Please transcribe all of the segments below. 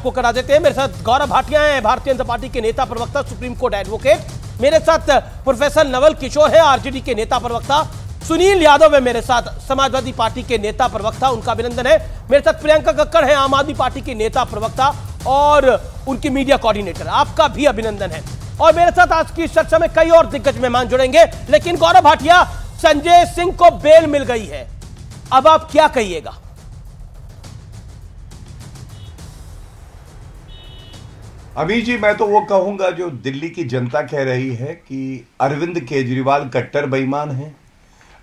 आपको करा देते हैं मेरे साथ गौरव भाटिया हैं भारतीय जनता पार्टी के नेता प्रवक्ता सुप्रीम कोर्ट एडवोकेट मेरे साथ प्रोफेसर नवल किशोर है आरजेडी के नेता प्रवक्ता सुनील यादव है मेरे साथ समाजवादी पार्टी के नेता प्रवक्ता उनका अभिनंदन है मेरे साथ प्रियंका कक्कड़ है आम आदमी पार्टी के नेता प्रवक्ता और उनकी मीडिया कोऑर्डिनेटर आपका भी अभिनंदन है और मेरे साथ आज की चर्चा में कई और दिग्गज मेहमान जुड़ेंगे लेकिन गौरव भाटिया संजय सिंह को बेल मिल गई है अब आप क्या कहिएगा अमित जी मैं तो वो कहूँगा जो दिल्ली की जनता कह रही है कि अरविंद केजरीवाल कट्टर बेईमान है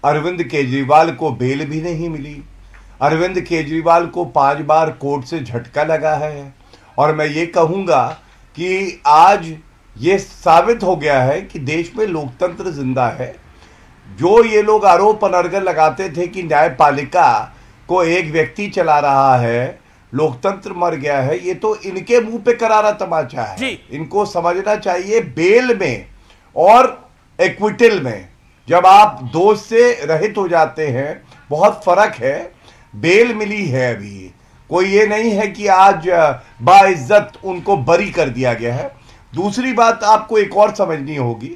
अरविंद केजरीवाल को बेल भी नहीं मिली अरविंद केजरीवाल को पांच बार कोर्ट से झटका लगा है और मैं ये कहूँगा कि आज ये साबित हो गया है कि देश में लोकतंत्र जिंदा है जो ये लोग आरोप अनर्गल लगाते थे कि न्यायपालिका को एक व्यक्ति चला रहा है लोकतंत्र मर गया है ये तो इनके मुंह पे करारा तमाचा है जी। इनको समझना चाहिए बेल में और एक्विटल में जब आप दोष से रहित हो जाते हैं बहुत फर्क है बेल मिली है अभी कोई ये नहीं है कि आज बाइज्जत उनको बरी कर दिया गया है दूसरी बात आपको एक और समझनी होगी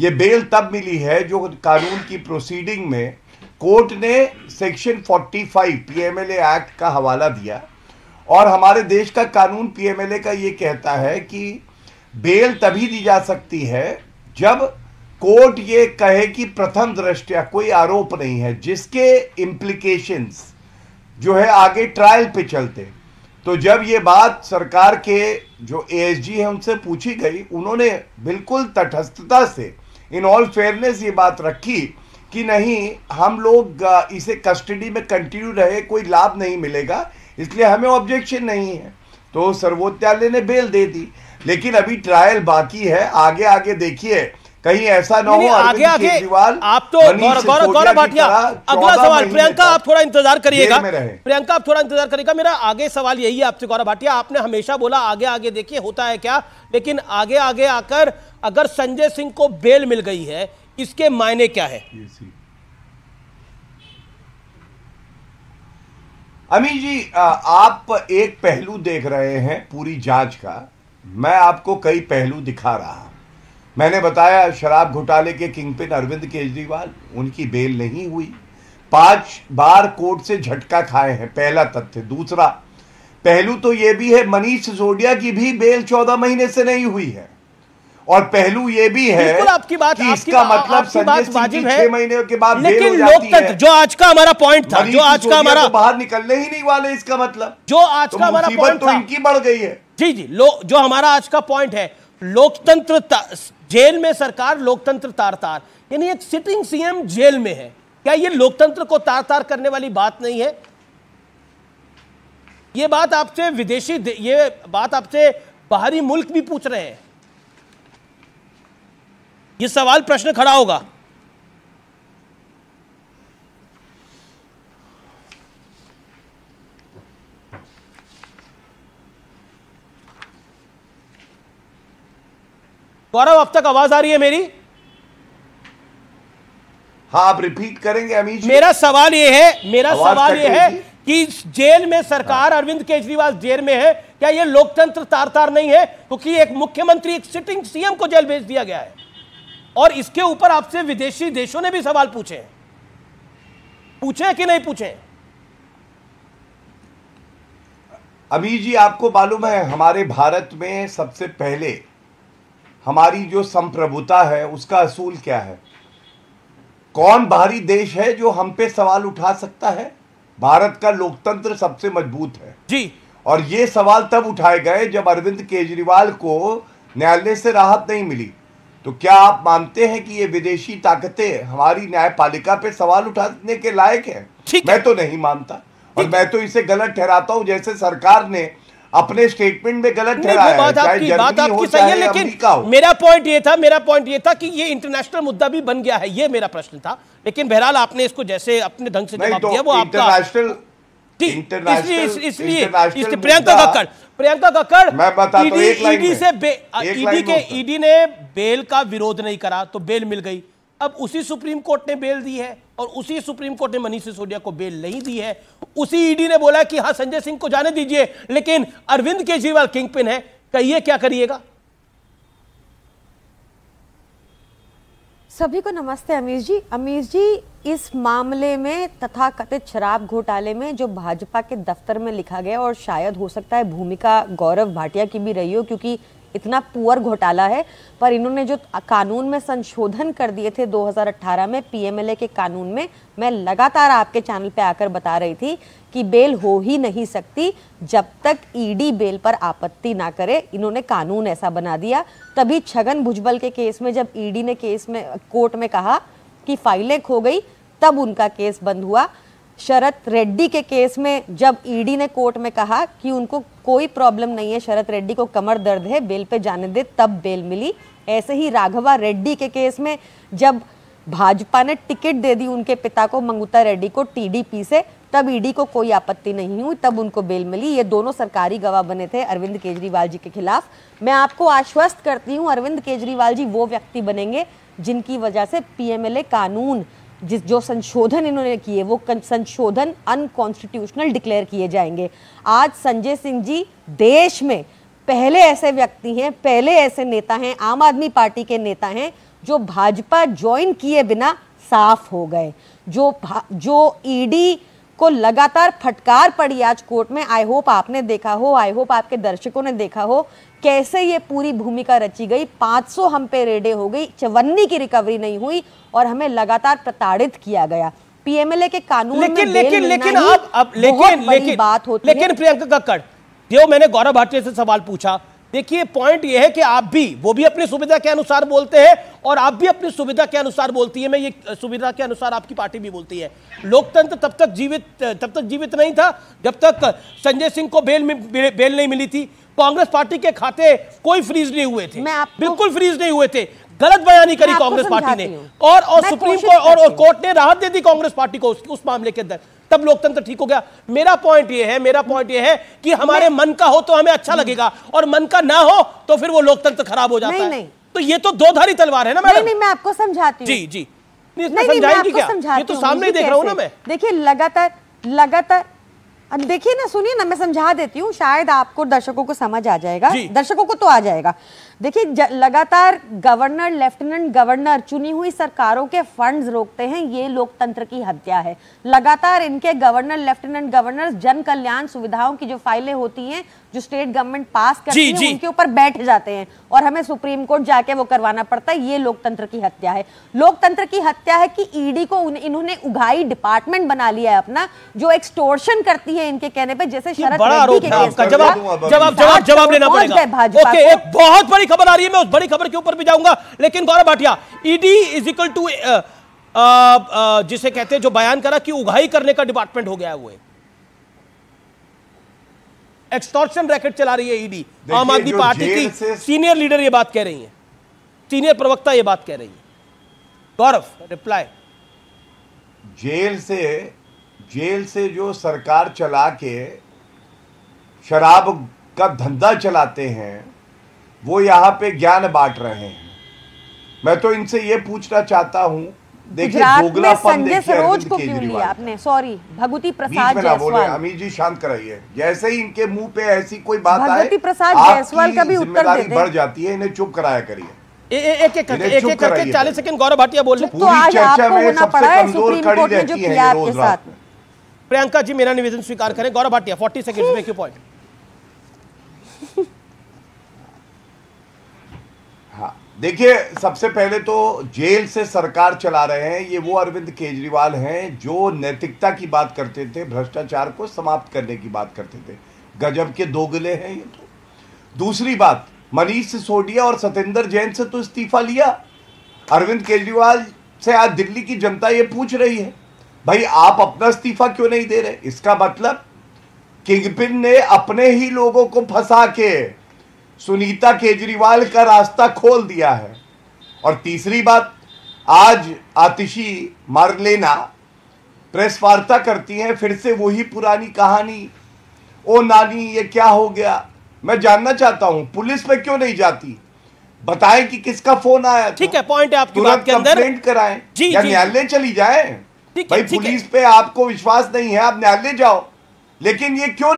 ये बेल तब मिली है जो कानून की प्रोसीडिंग में कोर्ट ने सेक्शन 45 पीएमएलए एक्ट का हवाला दिया और हमारे देश का कानून पीएमएलए का ये कहता है कि बेल तभी दी जा सकती है जब कोर्ट ये कहे कि प्रथम दृष्टया कोई आरोप नहीं है जिसके इम्प्लीकेशंस जो है आगे ट्रायल पे चलते तो जब ये बात सरकार के जो एएसजी है उनसे पूछी गई उन्होंने बिल्कुल तटस्थता से इन ऑल फेयरनेस ये बात रखी कि नहीं हम लोग इसे कस्टडी में कंटिन्यू रहे कोई लाभ नहीं मिलेगा इसलिए हमें ऑब्जेक्शन नहीं है तो सर्वोच्चालय ने बेल दे दी लेकिन अभी ट्रायल बाकी है आगे आगे देखिए कहीं ऐसा ना हो आगे आगे आप तो गौरव गौरव भाटिया अगला सवाल प्रियंका आप थोड़ा इंतजार करिएगा प्रियंका आप थोड़ा इंतजार करिएगा मेरा आगे सवाल यही है आपसे गौरव भाटिया आपने हमेशा बोला आगे आगे देखिए होता है क्या लेकिन आगे आगे आकर अगर संजय सिंह को बेल मिल गई है इसके मायने क्या है अमित जी आप एक पहलू देख रहे हैं पूरी जांच का मैं आपको कई पहलू दिखा रहा हूं मैंने बताया शराब घोटाले के किंग पिन अरविंद केजरीवाल उनकी बेल नहीं हुई पांच बार कोर्ट से झटका खाए हैं पहला तथ्य दूसरा पहलू तो यह भी है मनीष सिसोडिया की भी बेल चौदह महीने से नहीं हुई है और पहलू ये भी है आपकी बात कि इसका मतलब आपकी मतलब बात सिंह छह महीने के बाद लेकिन लोकतंत्र जो आज का हमारा पॉइंट था जो आज का हमारा तो बाहर निकलने ही नहीं वाले इसका मतलब जो आज तो का हमारा पॉइंट तो था इनकी बढ़ गई है जी जी जो हमारा आज का पॉइंट है लोकतंत्र जेल में सरकार लोकतंत्र तार तार यानी एक सिटिंग सीएम जेल में है क्या ये लोकतंत्र को तार तार करने वाली बात नहीं है ये बात आपसे विदेशी ये बात आपसे बाहरी मुल्क भी पूछ रहे हैं ये सवाल प्रश्न खड़ा होगा गौरव अब तक आवाज आ रही है मेरी हाँ आप रिपीट करेंगे जी मेरा सवाल यह है मेरा सवाल यह है कि जेल में सरकार हाँ। अरविंद केजरीवाल जेल में है क्या यह लोकतंत्र तार तार नहीं है क्योंकि तो एक मुख्यमंत्री एक सिटिंग सीएम को जेल भेज दिया गया है और इसके ऊपर आपसे विदेशी देशों ने भी सवाल पूछे पूछे कि नहीं पूछे अभी जी आपको मालूम है हमारे भारत में सबसे पहले हमारी जो संप्रभुता है उसका असूल क्या है कौन बाहरी देश है जो हम पे सवाल उठा सकता है भारत का लोकतंत्र सबसे मजबूत है जी और ये सवाल तब उठाए गए जब अरविंद केजरीवाल को न्यायालय से राहत नहीं मिली तो क्या आप मानते हैं कि ये विदेशी ताकतें हमारी न्यायपालिका पे सवाल उठाने के लायक है मैं तो नहीं मानता और मैं तो इसे गलत ठहराता हूँ जैसे सरकार ने अपने स्टेटमेंट में गलत ठहराया बात आपकी बात आपकी सही है लेकिन मेरा पॉइंट ये था मेरा पॉइंट ये था कि ये इंटरनेशनल मुद्दा भी बन गया है ये मेरा प्रश्न था लेकिन बहरहाल आपने इसको जैसे अपने ढंग से जवाब तो दिया वो आपका इंटरनेशनल ठीक इसलिए इसलिए प्रियंका प्रियंका मैं बता ईडी e e से ईडी e के ईडी ने बेल का विरोध नहीं करा तो बेल मिल गई अब उसी सुप्रीम कोर्ट ने बेल दी है और उसी सुप्रीम कोर्ट ने मनीष सिसोदिया को बेल नहीं दी है उसी ईडी ने बोला कि हाँ संजय सिंह को जाने दीजिए लेकिन अरविंद केजरीवाल किंग पिन है कहिए क्या करिएगा सभी को नमस्ते अमीश जी अमीश जी इस मामले में तथा कथित शराब घोटाले में जो भाजपा के दफ्तर में लिखा गया और शायद हो सकता है भूमिका गौरव भाटिया की भी रही हो क्योंकि इतना पुअर घोटाला है पर इन्होंने जो कानून में संशोधन कर दिए थे 2018 में पीएमएलए के कानून में मैं लगातार आपके चैनल पे आकर बता रही थी कि बेल हो ही नहीं सकती जब तक ईडी e बेल पर आपत्ति ना करे इन्होंने कानून ऐसा बना दिया तभी छगन भुजबल के केस में जब ईडी e ने केस में कोर्ट में कहा कि फाइलें खो गई तब उनका केस बंद हुआ शरद रेड्डी के केस में जब ईडी e ने कोर्ट में कहा कि उनको कोई प्रॉब्लम नहीं है शरद रेड्डी को कमर दर्द है बेल पे जाने दे तब बेल मिली ऐसे ही राघवा रेड्डी के केस में जब भाजपा ने टिकट दे दी उनके पिता को मंगुता रेड्डी को टीडीपी से तब ईडी को कोई आपत्ति नहीं हुई तब उनको बेल मिली ये दोनों सरकारी गवाह बने थे अरविंद केजरीवाल जी के खिलाफ मैं आपको आश्वस्त करती हूँ अरविंद केजरीवाल जी वो व्यक्ति बनेंगे जिनकी वजह से पीएमएलए कानून जिस जो संशोधन इन्होंने किए वो संशोधन अनकॉन्स्टिट्यूशनल डिक्लेयर किए जाएंगे आज संजय सिंह जी देश में पहले ऐसे व्यक्ति हैं पहले ऐसे नेता हैं आम आदमी पार्टी के नेता हैं जो भाजपा ज्वाइन किए बिना साफ हो गए जो जो ईडी e को लगातार फटकार पड़ी आज कोर्ट में आई होप आपने देखा हो आई होप आपके दर्शकों ने देखा हो कैसे ये पूरी भूमिका रची गई 500 हम पे रेडे हो गई चवन्नी की रिकवरी नहीं हुई और हमें लगातार प्रताड़ित किया गया पीएमएलए के कानून लेकिन में लेकिन लेकिन अब अब लेकिन लेकिन बात होती लेकिन प्रियंका कक्कड़ जो मैंने गौरव भाटिया से सवाल पूछा देखिए पॉइंट यह है कि आप भी वो भी अपनी सुविधा के अनुसार बोलते हैं और आप भी अपनी सुविधा के अनुसार बोलती है मैं ये सुविधा के अनुसार आपकी पार्टी भी बोलती है लोकतंत्र तब तक जीवित तब तक जीवित नहीं था जब तक संजय सिंह को बेल बेल नहीं मिली थी कांग्रेस पार्टी के खाते कोई फ्रीज नहीं हुए थे बिल्कुल फ्रीज नहीं हुए थे गलत बयानी करी कांग्रेस पार्टी ने और, और सुप्रीम कोर्ट और, और कोर्ट ने राहत दे दी कांग्रेस पार्टी को उस, उस मामले के अंदर तब लोकतंत्र ठीक हो गया मेरा पॉइंट ये है मेरा पॉइंट ये है कि हमारे मन का हो तो हमें अच्छा लगेगा और मन का ना हो तो फिर वो लोकतंत्र खराब हो जाता नहीं, है नहीं। तो ये तो दो धारी तलवार है ना मैडम नहीं, नहीं मैं आपको समझाती जी जी नहीं, नहीं, मैं आपको समझाती ये तो सामने देख रहा हूँ ना मैं देखिए लगातार लगातार अब देखिए ना सुनिए ना मैं समझा देती हूँ शायद आपको दर्शकों को समझ आ जाएगा दर्शकों को तो आ जाएगा देखिए लगातार गवर्नर लेफ्टिनेंट गवर्नर चुनी हुई सरकारों के फंड्स रोकते हैं ये लोकतंत्र की हत्या है लगातार इनके गवर्नर लेफ्टिनेंट गवर्नर जन कल्याण सुविधाओं की जो फाइलें होती हैं जो स्टेट गवर्नमेंट पास करती है उनके ऊपर बैठ जाते हैं और हमें सुप्रीम कोर्ट जाके वो करवाना पड़ता है ये लोकतंत्र की हत्या है लोकतंत्र की हत्या है कि ईडी e को इन्होंने उगाई डिपार्टमेंट बना लिया है अपना जो एक्सटोर्शन करती है इनके कहने पर जैसे शरद जवाब लेना पड़ेगा एक बहुत बड़ी खबर आ रही है मैं उस बड़ी खबर के ऊपर भी जाऊंगा लेकिन Gaurav Bhatia ED is equal to जिसे कहते हैं जो बयान करा कि उघाई करने का डिपार्टमेंट हो गया है वो एक्सटॉर्शन रैकेट चला रही है ईडी e आम आदमी पार्टी की सीनियर लीडर ये बात कह रही है सीनियर प्रवक्ता ये बात कह रही है गौरव रिप्लाई जेल से जेल से जो सरकार चला के शराब का धंधा चलाते हैं वो यहां पे ज्ञान बांट रहे हैं मैं तो इनसे ये पूछना चाहता हूं गुजरात में संजय सरोज को क्यों लिया आपने सॉरी प्रसाद जायसवाल अमित जी शांत कराइए जैसे ही इनके मुंह पे ऐसी कोई बात आए प्रसाद जायसवाल का भी उत्तर दे बढ़ जाती है इन्हें चुप कराया करिए एक एक करके एक एक करके चालीस सेकंड गौरव भाटिया बोल रहे तो आज आपको होना पड़ा है सुप्रीम कोर्ट ने जो किया आपके साथ प्रियंका जी मेरा निवेदन स्वीकार करें गौरव भाटिया फोर्टी सेकंड में क्यों पॉइंट देखिए सबसे पहले तो जेल से सरकार चला रहे हैं ये वो अरविंद केजरीवाल हैं जो नैतिकता की बात करते थे भ्रष्टाचार को समाप्त करने की बात करते थे गजब के दोगले हैं ये तो दूसरी बात मनीष सिसोदिया और सतेंद्र जैन से तो इस्तीफा लिया अरविंद केजरीवाल से आज दिल्ली की जनता ये पूछ रही है भाई आप अपना इस्तीफा क्यों नहीं दे रहे इसका मतलब किंगपिन ने अपने ही लोगों को फंसा के सुनीता केजरीवाल का रास्ता खोल दिया है और तीसरी बात आज आतिशी मार लेना प्रेस वार्ता करती हैं फिर से वही पुरानी कहानी ओ नानी ये क्या हो गया मैं जानना चाहता हूं पुलिस पे क्यों नहीं जाती बताएं कि किसका फोन आया ठीक है पॉइंट आपकी बात के अंदर कराएं जी, या न्यायालय चली जाए भाई पुलिस पे आपको विश्वास नहीं है आप न्यायालय जाओ लेकिन ये क्यों